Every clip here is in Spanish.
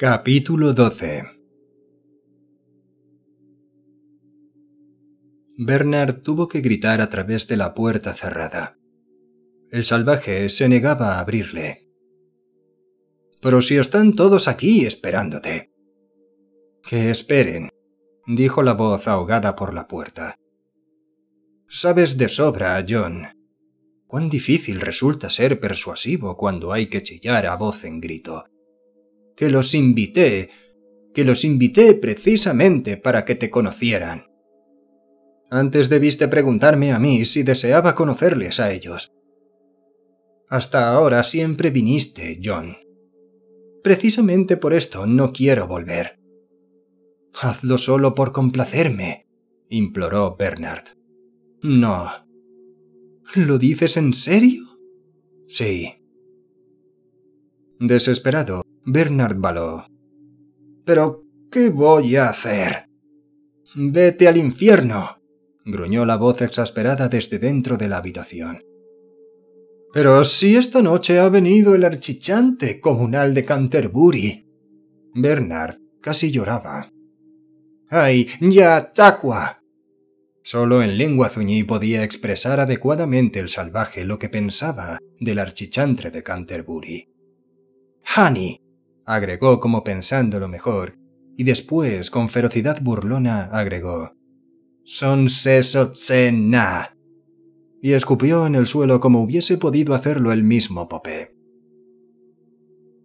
Capítulo 12 Bernard tuvo que gritar a través de la puerta cerrada. El salvaje se negaba a abrirle. Pero si están todos aquí esperándote. Que esperen, dijo la voz ahogada por la puerta. Sabes de sobra, John, cuán difícil resulta ser persuasivo cuando hay que chillar a voz en grito que los invité, que los invité precisamente para que te conocieran. Antes debiste preguntarme a mí si deseaba conocerles a ellos. Hasta ahora siempre viniste, John. Precisamente por esto no quiero volver. Hazlo solo por complacerme, imploró Bernard. No. ¿Lo dices en serio? Sí. Desesperado, Bernard Baló. Pero, ¿qué voy a hacer? Vete al infierno, gruñó la voz exasperada desde dentro de la habitación. Pero si esta noche ha venido el archichante comunal de Canterbury. Bernard casi lloraba. ¡Ay, ya, Chacua! Solo en lengua zuñí podía expresar adecuadamente el salvaje lo que pensaba del archichante de Canterbury. Hani, agregó como pensándolo mejor, y después, con ferocidad burlona, agregó: Son sesotsena. Y escupió en el suelo como hubiese podido hacerlo el mismo Pope.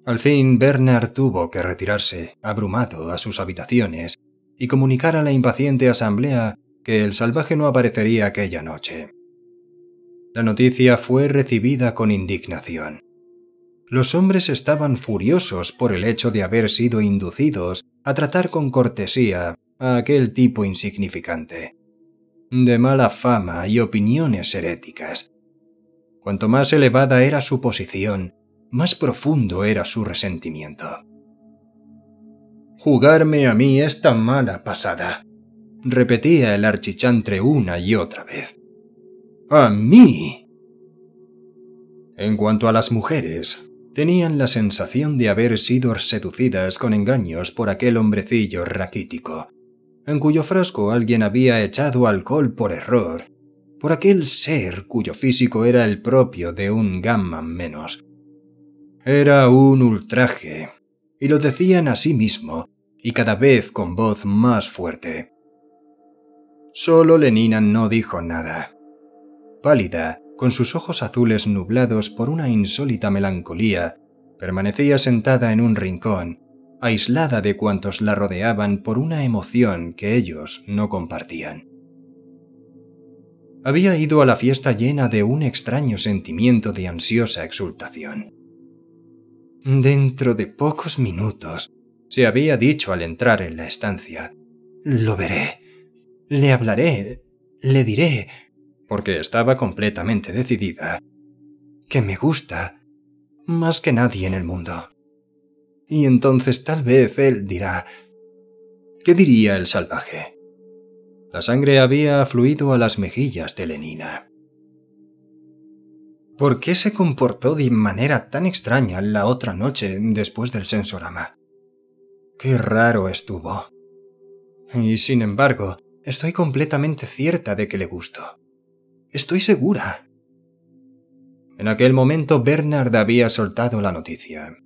Al fin, Bernard tuvo que retirarse, abrumado, a sus habitaciones, y comunicar a la impaciente asamblea que el salvaje no aparecería aquella noche. La noticia fue recibida con indignación. Los hombres estaban furiosos por el hecho de haber sido inducidos a tratar con cortesía a aquel tipo insignificante. De mala fama y opiniones heréticas. Cuanto más elevada era su posición, más profundo era su resentimiento. Jugarme a mí esta mala pasada, repetía el archichantre una y otra vez. ¡A mí! En cuanto a las mujeres, tenían la sensación de haber sido seducidas con engaños por aquel hombrecillo raquítico, en cuyo frasco alguien había echado alcohol por error, por aquel ser cuyo físico era el propio de un gamma menos. Era un ultraje, y lo decían a sí mismo, y cada vez con voz más fuerte. Solo Lenina no dijo nada. Pálida, con sus ojos azules nublados por una insólita melancolía, permanecía sentada en un rincón, aislada de cuantos la rodeaban por una emoción que ellos no compartían. Había ido a la fiesta llena de un extraño sentimiento de ansiosa exultación. Dentro de pocos minutos, se había dicho al entrar en la estancia, lo veré, le hablaré, le diré, porque estaba completamente decidida, que me gusta más que nadie en el mundo. Y entonces tal vez él dirá, ¿qué diría el salvaje? La sangre había fluido a las mejillas de Lenina. ¿Por qué se comportó de manera tan extraña la otra noche después del sensorama? Qué raro estuvo. Y sin embargo, estoy completamente cierta de que le gustó. Estoy segura. En aquel momento Bernard había soltado la noticia.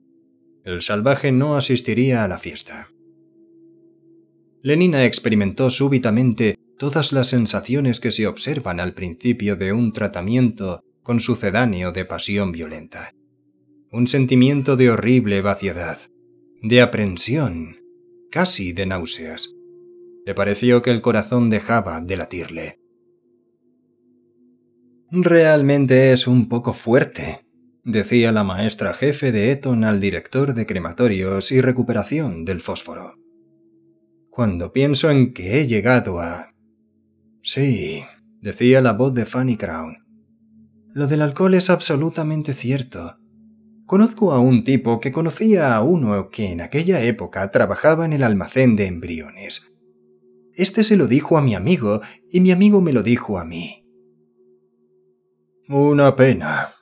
El salvaje no asistiría a la fiesta. Lenina experimentó súbitamente todas las sensaciones que se observan al principio de un tratamiento con sucedáneo de pasión violenta. Un sentimiento de horrible vaciedad, de aprensión, casi de náuseas. Le pareció que el corazón dejaba de latirle. Realmente es un poco fuerte, decía la maestra jefe de Eton al director de crematorios y recuperación del fósforo. Cuando pienso en que he llegado a... Sí, decía la voz de Fanny Crown. Lo del alcohol es absolutamente cierto. Conozco a un tipo que conocía a uno que en aquella época trabajaba en el almacén de embriones. Este se lo dijo a mi amigo y mi amigo me lo dijo a mí. Una pena.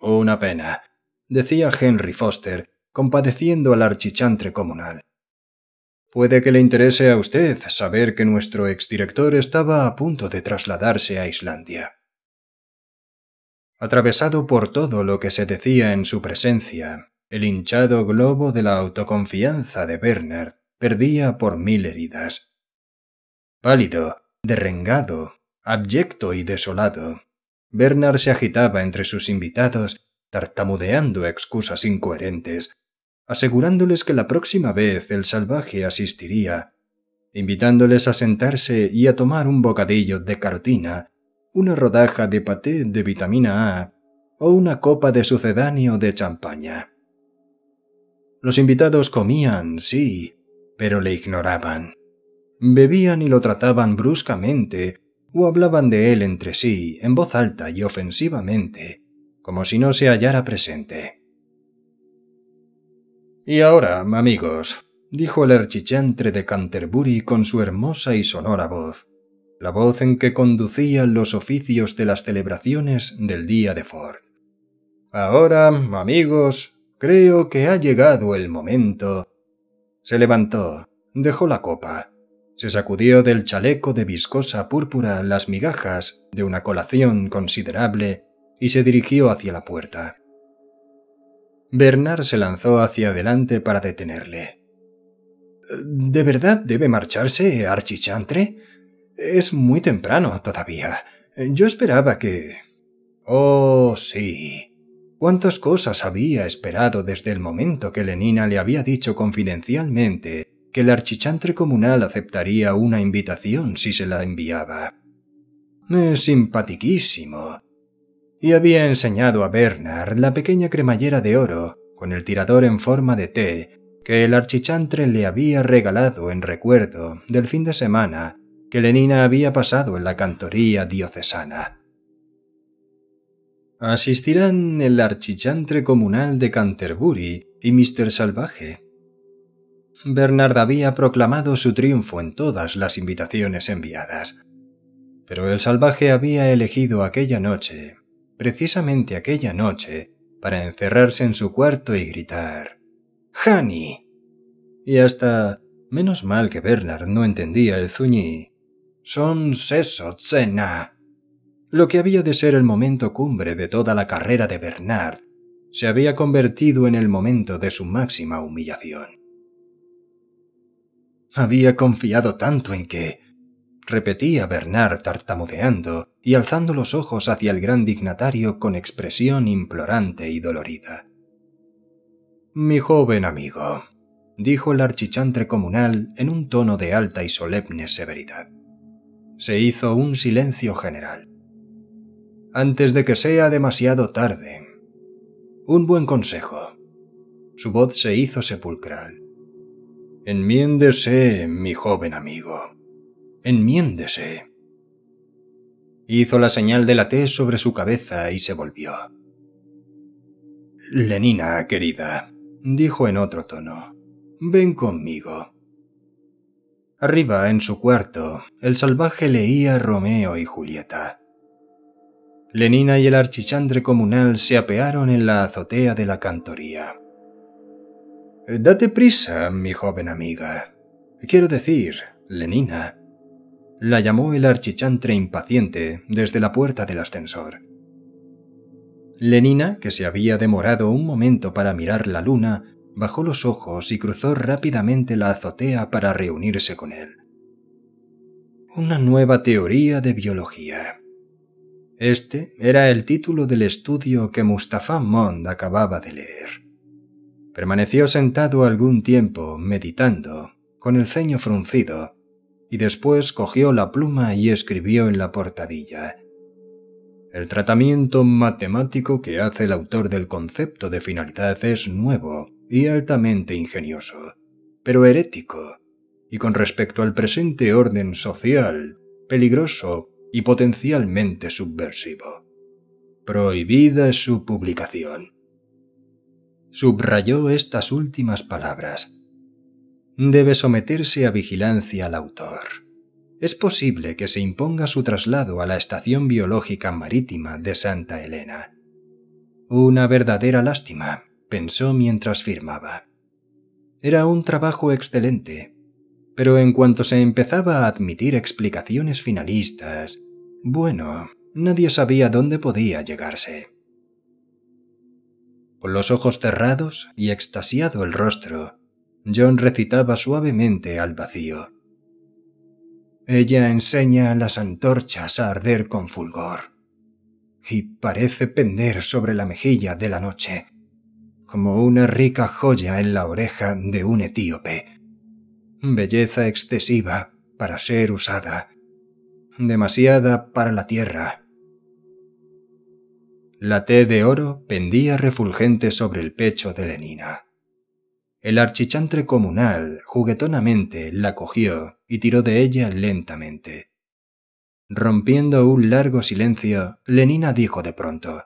Una pena, decía Henry Foster, compadeciendo al archichantre comunal. Puede que le interese a usted saber que nuestro exdirector estaba a punto de trasladarse a Islandia. Atravesado por todo lo que se decía en su presencia, el hinchado globo de la autoconfianza de Bernard perdía por mil heridas. Pálido, derrengado, abyecto y desolado, Bernard se agitaba entre sus invitados, tartamudeando excusas incoherentes, asegurándoles que la próxima vez el salvaje asistiría, invitándoles a sentarse y a tomar un bocadillo de carotina, una rodaja de paté de vitamina A o una copa de sucedáneo de champaña. Los invitados comían, sí, pero le ignoraban. Bebían y lo trataban bruscamente, o hablaban de él entre sí en voz alta y ofensivamente, como si no se hallara presente. Y ahora, amigos, dijo el archichantre de Canterbury con su hermosa y sonora voz, la voz en que conducía los oficios de las celebraciones del día de Ford. Ahora, amigos, creo que ha llegado el momento. Se levantó, dejó la copa, se sacudió del chaleco de viscosa púrpura las migajas de una colación considerable y se dirigió hacia la puerta. Bernard se lanzó hacia adelante para detenerle. ¿De verdad debe marcharse, Archichantre? Es muy temprano todavía. Yo esperaba que... Oh, sí. Cuántas cosas había esperado desde el momento que Lenina le había dicho confidencialmente que el archichantre comunal aceptaría una invitación si se la enviaba. Es simpatiquísimo. Y había enseñado a Bernard la pequeña cremallera de oro con el tirador en forma de té que el archichantre le había regalado en recuerdo del fin de semana que Lenina había pasado en la cantoría diocesana. Asistirán el archichantre comunal de Canterbury y Mister Salvaje, Bernard había proclamado su triunfo en todas las invitaciones enviadas. Pero el salvaje había elegido aquella noche, precisamente aquella noche, para encerrarse en su cuarto y gritar ¡Hani! Y hasta menos mal que Bernard no entendía el zuñí. Son seso Lo que había de ser el momento cumbre de toda la carrera de Bernard se había convertido en el momento de su máxima humillación. Había confiado tanto en que... repetía Bernard tartamudeando y alzando los ojos hacia el gran dignatario con expresión implorante y dolorida. Mi joven amigo, dijo el archichantre comunal en un tono de alta y solemne severidad. Se hizo un silencio general. Antes de que sea demasiado tarde. Un buen consejo. Su voz se hizo sepulcral. Enmiéndese, mi joven amigo. Enmiéndese. Hizo la señal de la T sobre su cabeza y se volvió. Lenina, querida, dijo en otro tono, ven conmigo. Arriba, en su cuarto, el salvaje leía Romeo y Julieta. Lenina y el archichandre comunal se apearon en la azotea de la cantoría. Eh, date prisa, mi joven amiga. Quiero decir, Lenina. La llamó el archichantre impaciente desde la puerta del ascensor. Lenina, que se había demorado un momento para mirar la luna, bajó los ojos y cruzó rápidamente la azotea para reunirse con él. Una nueva teoría de biología. Este era el título del estudio que Mustafa Mond acababa de leer. Permaneció sentado algún tiempo, meditando, con el ceño fruncido, y después cogió la pluma y escribió en la portadilla. El tratamiento matemático que hace el autor del concepto de finalidad es nuevo y altamente ingenioso, pero herético, y con respecto al presente orden social, peligroso y potencialmente subversivo. Prohibida su publicación subrayó estas últimas palabras. Debe someterse a vigilancia al autor. Es posible que se imponga su traslado a la Estación Biológica Marítima de Santa Elena. Una verdadera lástima, pensó mientras firmaba. Era un trabajo excelente, pero en cuanto se empezaba a admitir explicaciones finalistas, bueno, nadie sabía dónde podía llegarse. Con los ojos cerrados y extasiado el rostro, John recitaba suavemente al vacío. Ella enseña las antorchas a arder con fulgor, y parece pender sobre la mejilla de la noche, como una rica joya en la oreja de un etíope. Belleza excesiva para ser usada, demasiada para la tierra la té de oro pendía refulgente sobre el pecho de Lenina. El archichantre comunal juguetonamente la cogió y tiró de ella lentamente. Rompiendo un largo silencio, Lenina dijo de pronto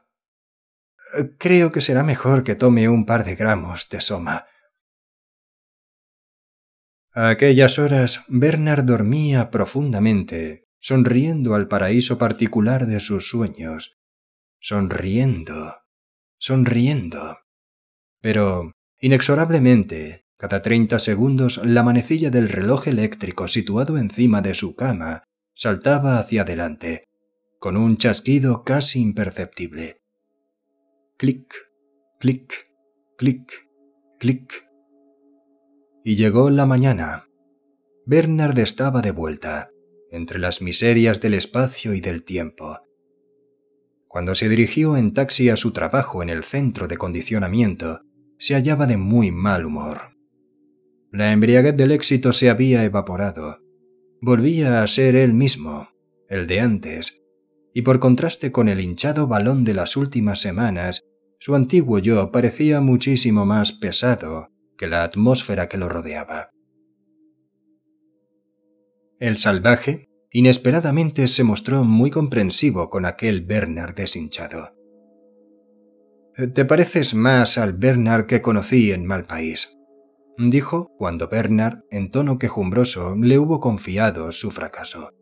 Creo que será mejor que tome un par de gramos de soma. A aquellas horas, Bernard dormía profundamente, sonriendo al paraíso particular de sus sueños, sonriendo, sonriendo. Pero, inexorablemente, cada treinta segundos la manecilla del reloj eléctrico situado encima de su cama saltaba hacia adelante, con un chasquido casi imperceptible. Clic, clic, clic, clic. Y llegó la mañana. Bernard estaba de vuelta, entre las miserias del espacio y del tiempo, cuando se dirigió en taxi a su trabajo en el centro de condicionamiento, se hallaba de muy mal humor. La embriaguez del éxito se había evaporado. Volvía a ser él mismo, el de antes, y por contraste con el hinchado balón de las últimas semanas, su antiguo yo parecía muchísimo más pesado que la atmósfera que lo rodeaba. El salvaje, inesperadamente se mostró muy comprensivo con aquel Bernard deshinchado. Te pareces más al Bernard que conocí en Mal País, dijo cuando Bernard, en tono quejumbroso, le hubo confiado su fracaso.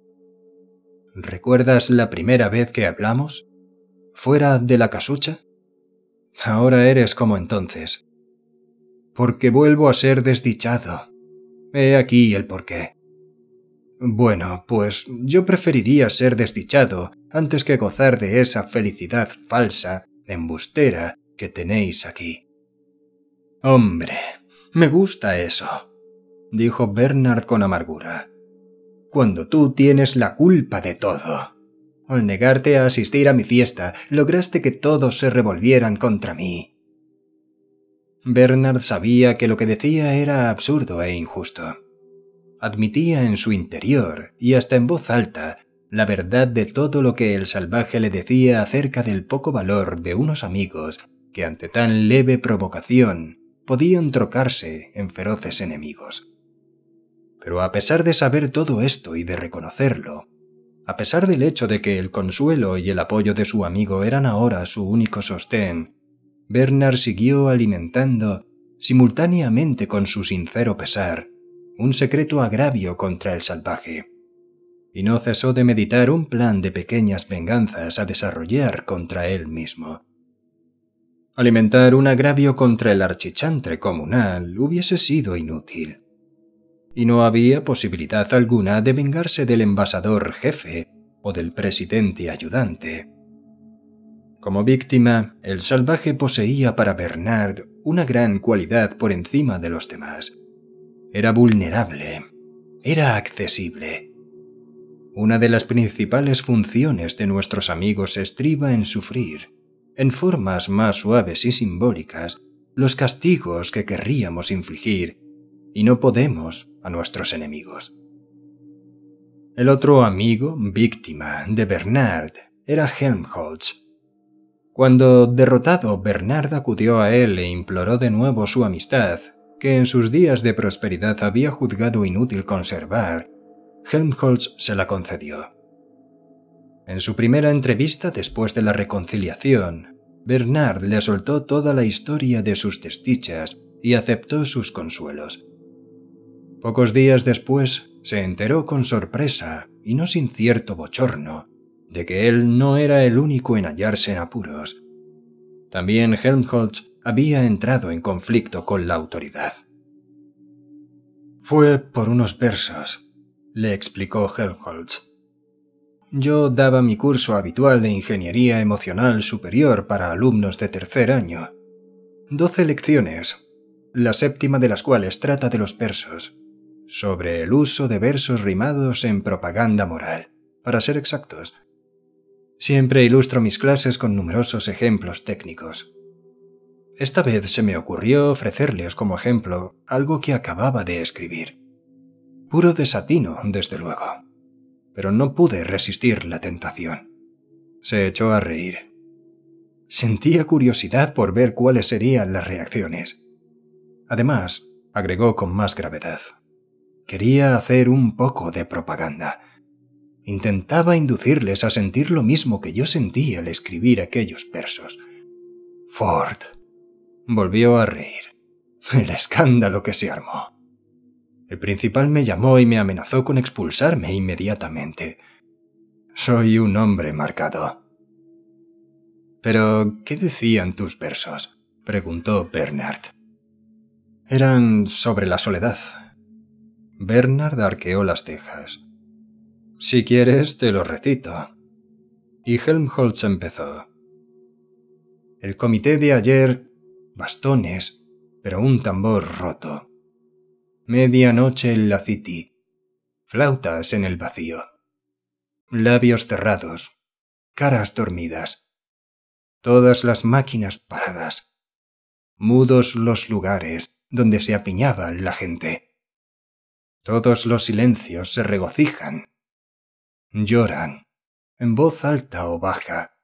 ¿Recuerdas la primera vez que hablamos? ¿Fuera de la casucha? Ahora eres como entonces. Porque vuelvo a ser desdichado. He aquí el porqué. Bueno, pues yo preferiría ser desdichado antes que gozar de esa felicidad falsa, embustera, que tenéis aquí. Hombre, me gusta eso, dijo Bernard con amargura. Cuando tú tienes la culpa de todo. Al negarte a asistir a mi fiesta, lograste que todos se revolvieran contra mí. Bernard sabía que lo que decía era absurdo e injusto admitía en su interior, y hasta en voz alta, la verdad de todo lo que el salvaje le decía acerca del poco valor de unos amigos que ante tan leve provocación podían trocarse en feroces enemigos. Pero a pesar de saber todo esto y de reconocerlo, a pesar del hecho de que el consuelo y el apoyo de su amigo eran ahora su único sostén, Bernard siguió alimentando, simultáneamente con su sincero pesar, un secreto agravio contra el salvaje, y no cesó de meditar un plan de pequeñas venganzas a desarrollar contra él mismo. Alimentar un agravio contra el archichantre comunal hubiese sido inútil, y no había posibilidad alguna de vengarse del envasador jefe o del presidente ayudante. Como víctima, el salvaje poseía para Bernard una gran cualidad por encima de los demás, era vulnerable. Era accesible. Una de las principales funciones de nuestros amigos estriba en sufrir, en formas más suaves y simbólicas, los castigos que querríamos infligir, y no podemos a nuestros enemigos. El otro amigo, víctima de Bernard, era Helmholtz. Cuando derrotado, Bernard acudió a él e imploró de nuevo su amistad, que en sus días de prosperidad había juzgado inútil conservar, Helmholtz se la concedió. En su primera entrevista después de la reconciliación, Bernard le soltó toda la historia de sus desdichas y aceptó sus consuelos. Pocos días después, se enteró con sorpresa, y no sin cierto bochorno, de que él no era el único en hallarse en apuros. También Helmholtz había entrado en conflicto con la autoridad. Fue por unos versos, le explicó Helmholtz. Yo daba mi curso habitual de Ingeniería Emocional Superior para alumnos de tercer año. Doce lecciones, la séptima de las cuales trata de los versos, sobre el uso de versos rimados en propaganda moral, para ser exactos. Siempre ilustro mis clases con numerosos ejemplos técnicos. Esta vez se me ocurrió ofrecerles como ejemplo algo que acababa de escribir. Puro desatino, desde luego. Pero no pude resistir la tentación. Se echó a reír. Sentía curiosidad por ver cuáles serían las reacciones. Además, agregó con más gravedad. Quería hacer un poco de propaganda. Intentaba inducirles a sentir lo mismo que yo sentí al escribir aquellos versos. Ford Volvió a reír. El escándalo que se armó. El principal me llamó y me amenazó con expulsarme inmediatamente. Soy un hombre marcado. Pero, ¿qué decían tus versos? preguntó Bernard. Eran sobre la soledad. Bernard arqueó las cejas. Si quieres, te lo recito. Y Helmholtz empezó. El comité de ayer bastones, pero un tambor roto. Medianoche en la City. Flautas en el vacío. Labios cerrados. Caras dormidas. Todas las máquinas paradas. Mudos los lugares donde se apiñaba la gente. Todos los silencios se regocijan. Lloran, en voz alta o baja.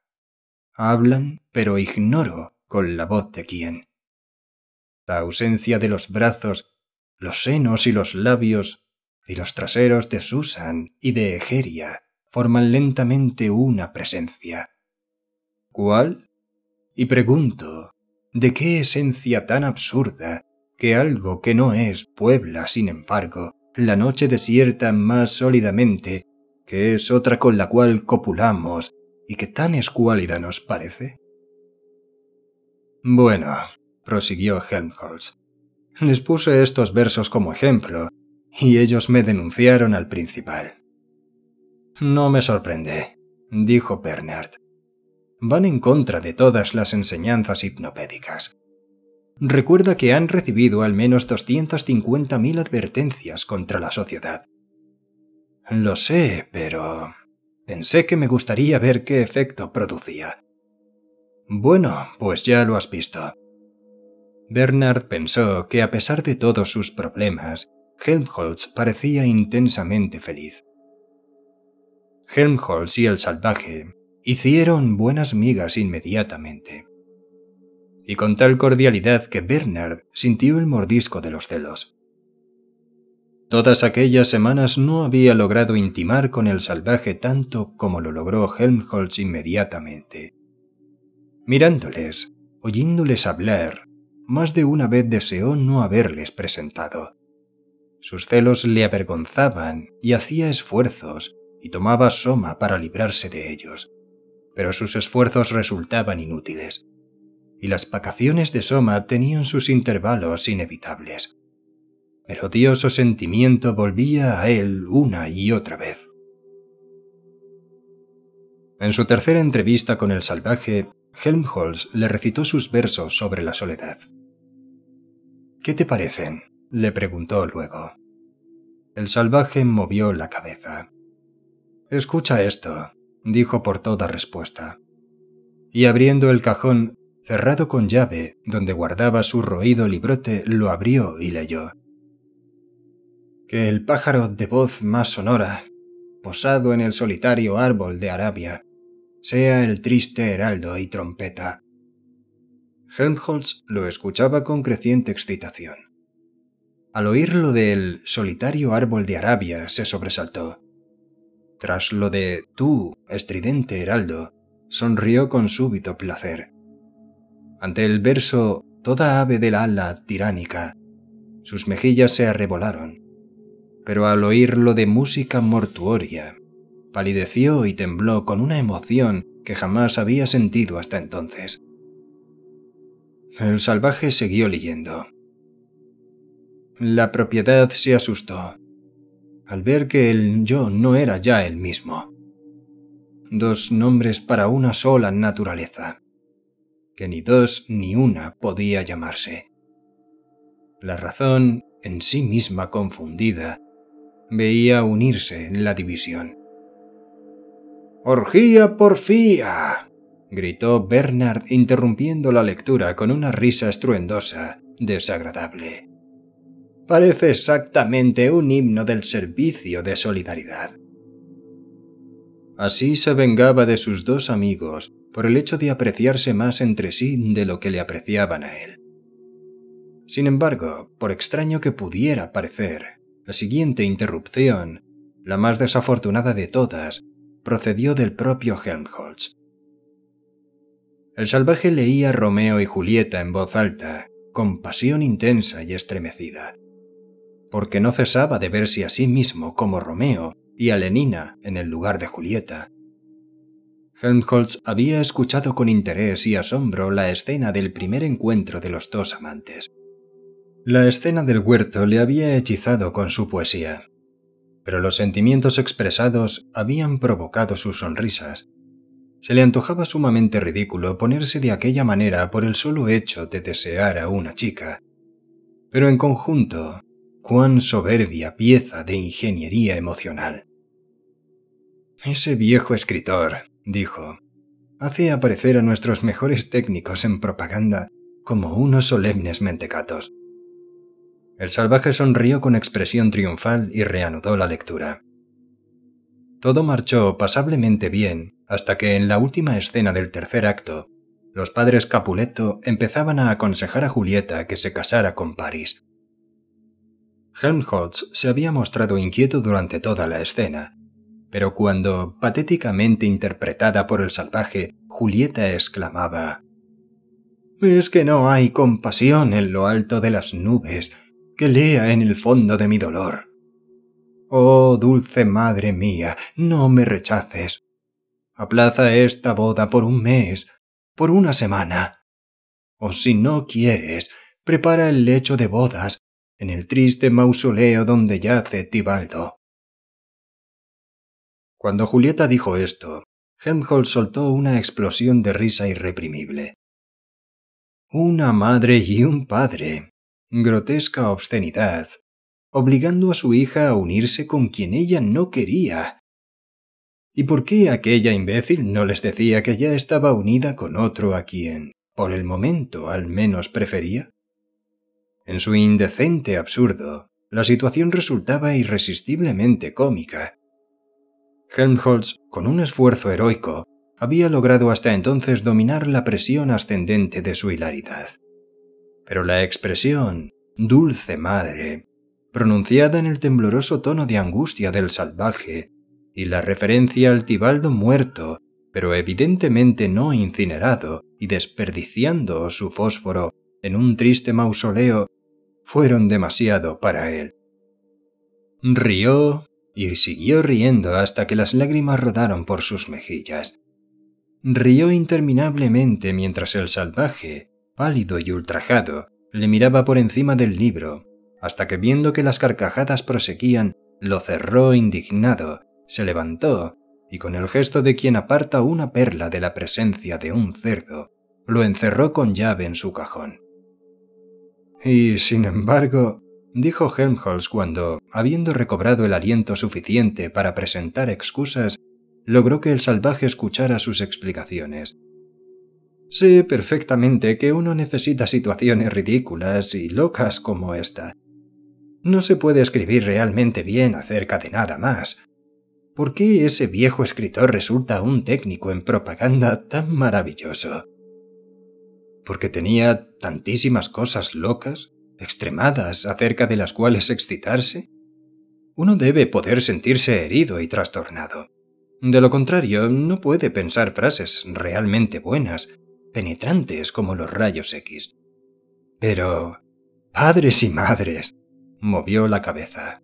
Hablan, pero ignoro con la voz de quién la ausencia de los brazos, los senos y los labios, y los traseros de Susan y de Egeria forman lentamente una presencia. ¿Cuál? Y pregunto, ¿de qué esencia tan absurda que algo que no es puebla, sin embargo, la noche desierta más sólidamente, que es otra con la cual copulamos y que tan escuálida nos parece? Bueno, prosiguió Helmholtz. Les puse estos versos como ejemplo, y ellos me denunciaron al principal. No me sorprende, dijo Bernard. Van en contra de todas las enseñanzas hipnopédicas. Recuerda que han recibido al menos 250.000 advertencias contra la sociedad. Lo sé, pero... Pensé que me gustaría ver qué efecto producía. Bueno, pues ya lo has visto. Bernard pensó que a pesar de todos sus problemas, Helmholtz parecía intensamente feliz. Helmholtz y el salvaje hicieron buenas migas inmediatamente. Y con tal cordialidad que Bernard sintió el mordisco de los celos. Todas aquellas semanas no había logrado intimar con el salvaje tanto como lo logró Helmholtz inmediatamente. Mirándoles, oyéndoles hablar, más de una vez deseó no haberles presentado. Sus celos le avergonzaban y hacía esfuerzos y tomaba soma para librarse de ellos, pero sus esfuerzos resultaban inútiles, y las vacaciones de soma tenían sus intervalos inevitables. El odioso sentimiento volvía a él una y otra vez. En su tercera entrevista con el salvaje, Helmholtz le recitó sus versos sobre la soledad. ¿Qué te parecen? le preguntó luego. El salvaje movió la cabeza. Escucha esto, dijo por toda respuesta. Y abriendo el cajón, cerrado con llave, donde guardaba su roído librote, lo abrió y leyó. Que el pájaro de voz más sonora, posado en el solitario árbol de Arabia, sea el triste heraldo y trompeta Helmholtz lo escuchaba con creciente excitación. Al oír lo del solitario árbol de Arabia, se sobresaltó. Tras lo de tú, estridente heraldo, sonrió con súbito placer. Ante el verso Toda ave del ala tiránica, sus mejillas se arrebolaron, pero al oír lo de música mortuoria, palideció y tembló con una emoción que jamás había sentido hasta entonces. El salvaje siguió leyendo. La propiedad se asustó al ver que el yo no era ya el mismo. Dos nombres para una sola naturaleza, que ni dos ni una podía llamarse. La razón, en sí misma confundida, veía unirse en la división. ¡Orgía porfía! gritó Bernard interrumpiendo la lectura con una risa estruendosa, desagradable. Parece exactamente un himno del servicio de solidaridad. Así se vengaba de sus dos amigos por el hecho de apreciarse más entre sí de lo que le apreciaban a él. Sin embargo, por extraño que pudiera parecer, la siguiente interrupción, la más desafortunada de todas, procedió del propio Helmholtz, el salvaje leía Romeo y Julieta en voz alta, con pasión intensa y estremecida, porque no cesaba de verse a sí mismo como Romeo y a Lenina en el lugar de Julieta. Helmholtz había escuchado con interés y asombro la escena del primer encuentro de los dos amantes. La escena del huerto le había hechizado con su poesía, pero los sentimientos expresados habían provocado sus sonrisas se le antojaba sumamente ridículo ponerse de aquella manera por el solo hecho de desear a una chica. Pero en conjunto, cuán soberbia pieza de ingeniería emocional. Ese viejo escritor, dijo, hace aparecer a nuestros mejores técnicos en propaganda como unos solemnes mentecatos. El salvaje sonrió con expresión triunfal y reanudó la lectura. Todo marchó pasablemente bien hasta que en la última escena del tercer acto, los padres Capuleto empezaban a aconsejar a Julieta que se casara con París. Helmholtz se había mostrado inquieto durante toda la escena, pero cuando, patéticamente interpretada por el salvaje, Julieta exclamaba Es que no hay compasión en lo alto de las nubes que lea en el fondo de mi dolor. Oh, dulce madre mía, no me rechaces, Aplaza esta boda por un mes, por una semana. O si no quieres, prepara el lecho de bodas en el triste mausoleo donde yace Tibaldo. Cuando Julieta dijo esto, Helmholtz soltó una explosión de risa irreprimible. Una madre y un padre. Grotesca obscenidad, obligando a su hija a unirse con quien ella no quería. ¿Y por qué aquella imbécil no les decía que ya estaba unida con otro a quien, por el momento al menos, prefería? En su indecente absurdo, la situación resultaba irresistiblemente cómica. Helmholtz, con un esfuerzo heroico, había logrado hasta entonces dominar la presión ascendente de su hilaridad. Pero la expresión, dulce madre, pronunciada en el tembloroso tono de angustia del salvaje, y la referencia al Tibaldo muerto, pero evidentemente no incinerado y desperdiciando su fósforo en un triste mausoleo, fueron demasiado para él. Rió y siguió riendo hasta que las lágrimas rodaron por sus mejillas. Rió interminablemente mientras el salvaje, pálido y ultrajado, le miraba por encima del libro, hasta que viendo que las carcajadas proseguían, lo cerró indignado se levantó y con el gesto de quien aparta una perla de la presencia de un cerdo, lo encerró con llave en su cajón. Y, sin embargo, dijo Helmholtz cuando, habiendo recobrado el aliento suficiente para presentar excusas, logró que el salvaje escuchara sus explicaciones. Sé perfectamente que uno necesita situaciones ridículas y locas como esta. No se puede escribir realmente bien acerca de nada más, ¿Por qué ese viejo escritor resulta un técnico en propaganda tan maravilloso? ¿Porque tenía tantísimas cosas locas, extremadas, acerca de las cuales excitarse? Uno debe poder sentirse herido y trastornado. De lo contrario, no puede pensar frases realmente buenas, penetrantes como los rayos X. Pero... Padres y madres. movió la cabeza.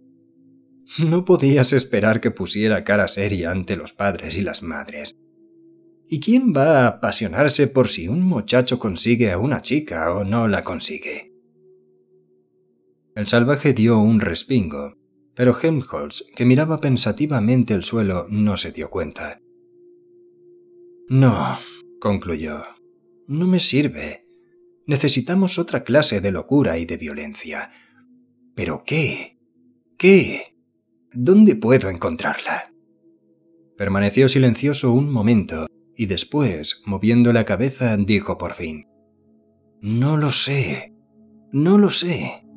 No podías esperar que pusiera cara seria ante los padres y las madres. ¿Y quién va a apasionarse por si un muchacho consigue a una chica o no la consigue? El salvaje dio un respingo, pero Helmholtz, que miraba pensativamente el suelo, no se dio cuenta. No, concluyó, no me sirve. Necesitamos otra clase de locura y de violencia. ¿Pero qué? ¿Qué? ¿Dónde puedo encontrarla? Permaneció silencioso un momento y después, moviendo la cabeza, dijo por fin, No lo sé, no lo sé.